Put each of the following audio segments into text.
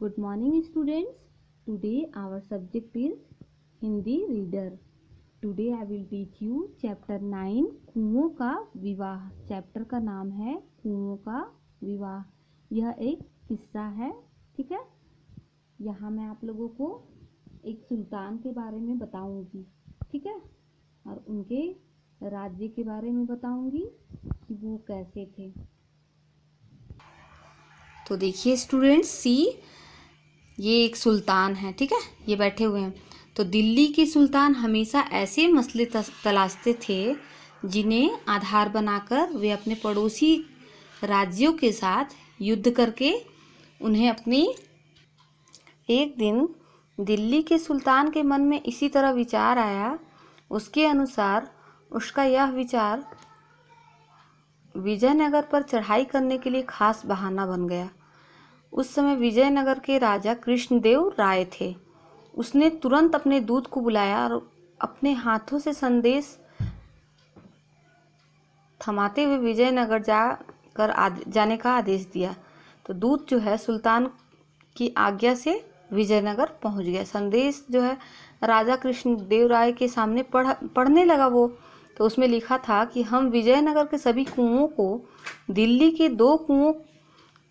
good morning students today our subject is Hindi reader today I will teach you chapter nine कुओं का विवाह chapter का नाम है कुओं का विवाह यह एक किस्सा है ठीक है यहाँ मैं आप लोगों को एक सुल्तान के बारे में बताऊंगी ठीक है और उनके राज्य के बारे में बताऊंगी कि वो कैसे थे तो देखिए स्टूडेंट्स सी ये एक सुल्तान है ठीक है ये बैठे हुए हैं तो दिल्ली के सुल्तान हमेशा ऐसे मसले तलाशते थे जिन्हें आधार बनाकर वे अपने पड़ोसी राज्यों के साथ युद्ध करके उन्हें अपनी एक दिन दिल्ली के सुल्तान के मन में इसी तरह विचार आया उसके अनुसार उसका यह विचार विजयनगर पर चढ़ाई करने के लिए खास बहाना बन गया उस समय विजयनगर के राजा कृष्णदेव राय थे उसने तुरंत अपने दूत को बुलाया और अपने हाथों से संदेश थमाते हुए विजयनगर जा कर जाने का आदेश दिया तो दूत जो है सुल्तान की आज्ञा से विजयनगर पहुंच गया संदेश जो है राजा कृष्णदेव राय के सामने पढ़ पढ़ने लगा वो तो उसमें लिखा था कि हम विजयनगर के सभी कुओं को दिल्ली के दो कुओं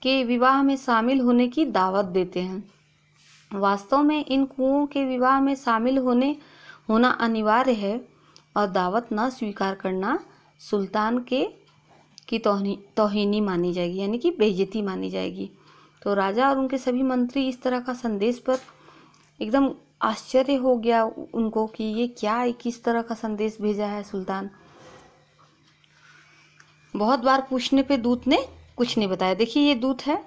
के विवाह में शामिल होने की दावत देते हैं वास्तव में इन कुओं के विवाह में शामिल होने होना अनिवार्य है और दावत न स्वीकार करना सुल्तान के की तोहनी तोहनी मानी जाएगी यानी कि बेजती मानी जाएगी तो राजा और उनके सभी मंत्री इस तरह का संदेश पर एकदम आश्चर्य हो गया उनको कि ये क्या है किस तरह का संदेश भेजा है सुल्तान बहुत बार पूछने पे दूत ने कुछ नहीं बताया देखिए ये दूत है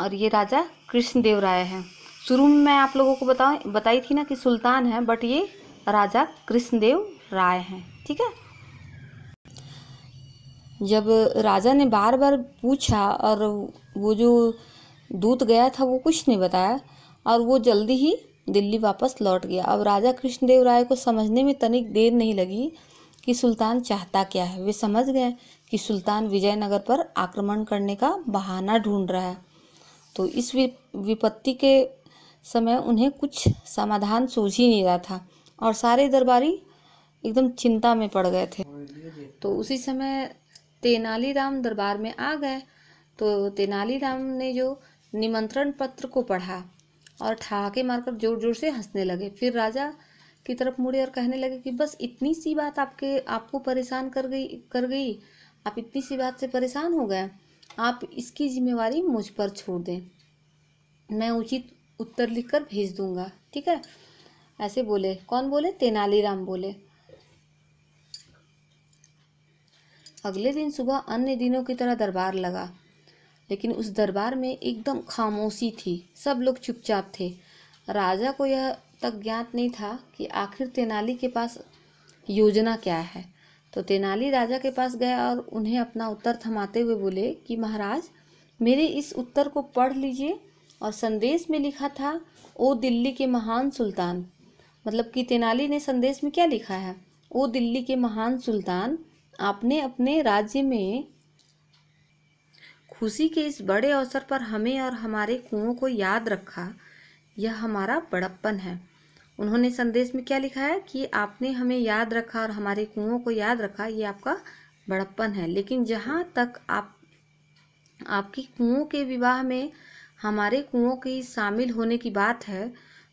और ये राजा कृष्णदेव राय है शुरू में मैं आप लोगों को बताऊँ बताई थी ना कि सुल्तान है बट ये राजा कृष्णदेव राय हैं ठीक है जब राजा ने बार बार पूछा और वो जो दूत गया था वो कुछ नहीं बताया और वो जल्दी ही दिल्ली वापस लौट गया अब राजा कृष्णदेव राय को समझने में तनिक देर नहीं लगी कि सुल्तान चाहता क्या है वे समझ गए कि सुल्तान विजयनगर पर आक्रमण करने का बहाना ढूंढ रहा है तो इस विपत्ति के समय उन्हें कुछ समाधान सूझ ही नहीं रहा था और सारे दरबारी एकदम चिंता में पड़ गए थे तो उसी समय तेनालीराम दरबार में आ गए तो तेनालीराम ने जो निमंत्रण पत्र को पढ़ा और ठहाके मारकर जोर जोर से हंसने लगे फिर राजा की तरफ मुड़े और कहने लगे कि बस इतनी सी बात आपके आपको परेशान कर गई कर गई आप इतनी सी बात से परेशान हो गए आप इसकी जिम्मेवारी मुझ पर छोड़ दें मैं उचित उत्तर लिखकर भेज दूंगा ठीक है ऐसे बोले कौन बोले तेनालीराम बोले अगले दिन सुबह अन्य दिनों की तरह दरबार लगा लेकिन उस दरबार में एकदम खामोशी थी सब लोग चुपचाप थे राजा को यह तक ज्ञात नहीं था कि आखिर तेनाली के पास योजना क्या है तो तेनाली राजा के पास गए और उन्हें अपना उत्तर थमाते हुए बोले कि महाराज मेरे इस उत्तर को पढ़ लीजिए और संदेश में लिखा था ओ दिल्ली के महान सुल्तान मतलब कि तेनाली ने संदेश में क्या लिखा है ओ दिल्ली के महान सुल्तान आपने अपने राज्य में खुशी के इस बड़े अवसर पर हमें और हमारे कुओं को याद रखा यह हमारा बड़प्पन है उन्होंने संदेश में क्या लिखा है कि आपने हमें याद रखा और हमारे कुओं को याद रखा ये आपका बड़प्पन है लेकिन जहाँ तक आप आपकी कुओं के विवाह में हमारे कुओं की शामिल होने की बात है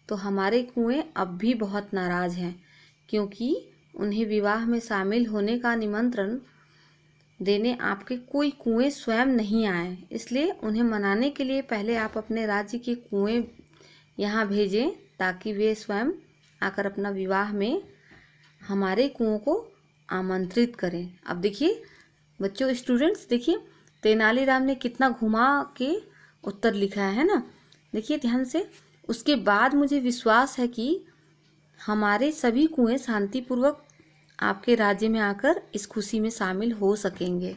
तो हमारे कुएं अब भी बहुत नाराज़ हैं क्योंकि उन्हें विवाह में शामिल होने का निमंत्रण देने आपके कोई कुएं स्वयं नहीं आए इसलिए उन्हें मनाने के लिए पहले आप अपने राज्य के कुएं यहाँ भेजें ताकि वे स्वयं आकर अपना विवाह में हमारे कुओं को आमंत्रित करें अब देखिए बच्चों स्टूडेंट्स देखिए तेनालीराम ने कितना घुमा के उत्तर लिखा है ना देखिए ध्यान से उसके बाद मुझे विश्वास है कि हमारे सभी कुएं शांतिपूर्वक आपके राज्य में आकर इस खुशी में शामिल हो सकेंगे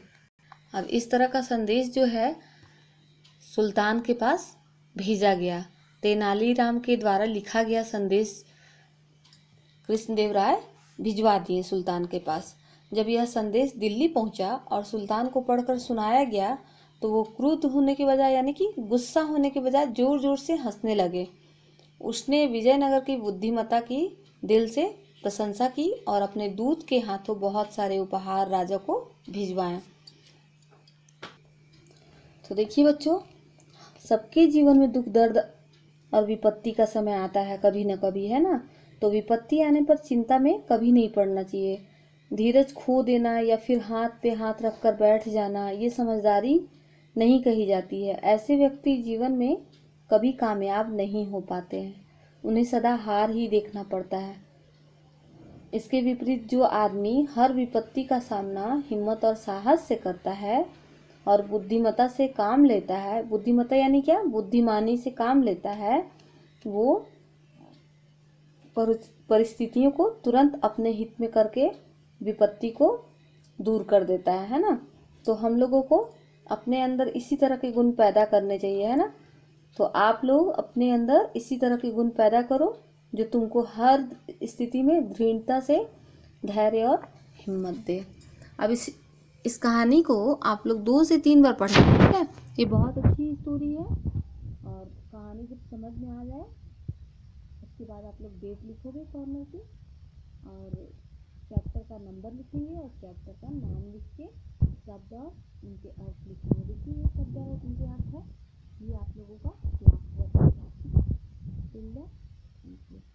अब इस तरह का संदेश जो है सुल्तान के पास भेजा गया तेनालीराम के द्वारा लिखा गया संदेश कृष्णदेव राय भिजवा दिए सुल्तान के पास जब यह संदेश दिल्ली पहुंचा और सुल्तान को पढ़कर सुनाया गया तो वो क्रुद्ध होने के बजाय यानी कि गुस्सा होने के बजाय जोर जोर से हंसने लगे उसने विजयनगर की बुद्धिमता की दिल से प्रशंसा की और अपने दूत के हाथों बहुत सारे उपहार राजा को भिजवाए तो देखिए बच्चों सबके जीवन में दुख दर्द और विपत्ति का समय आता है कभी ना कभी है ना तो विपत्ति आने पर चिंता में कभी नहीं पड़ना चाहिए धीरज खो देना या फिर हाथ पे हाथ रख कर बैठ जाना ये समझदारी नहीं कही जाती है ऐसे व्यक्ति जीवन में कभी कामयाब नहीं हो पाते हैं उन्हें सदा हार ही देखना पड़ता है इसके विपरीत जो आदमी हर विपत्ति का सामना हिम्मत और साहस से करता है और बुद्धिमता से काम लेता है बुद्धिमता यानी क्या बुद्धिमानी से काम लेता है वो परिस्थितियों को तुरंत अपने हित में करके विपत्ति को दूर कर देता है है ना तो हम लोगों को अपने अंदर इसी तरह के गुण पैदा करने चाहिए है ना तो आप लोग अपने अंदर इसी तरह के गुण पैदा करो जो तुमको हर स्थिति में दृढ़ता से धैर्य और हिम्मत दे अब इस इस कहानी को आप लोग दो से तीन बार पढ़ें ठीक है ये बहुत अच्छी स्टोरी है और कहानी जब समझ में आ जाए उसके बाद आप लोग डेट लिखोगे कॉर्नर से और चैप्टर का नंबर लिखेंगे और चैप्टर का नाम लिख के शब्द और उनके अर्थ लिखेंगे देखिए ये शब्द और उनके अर्थ है ये आप लोगों का क्लास वर्क है थैंक यू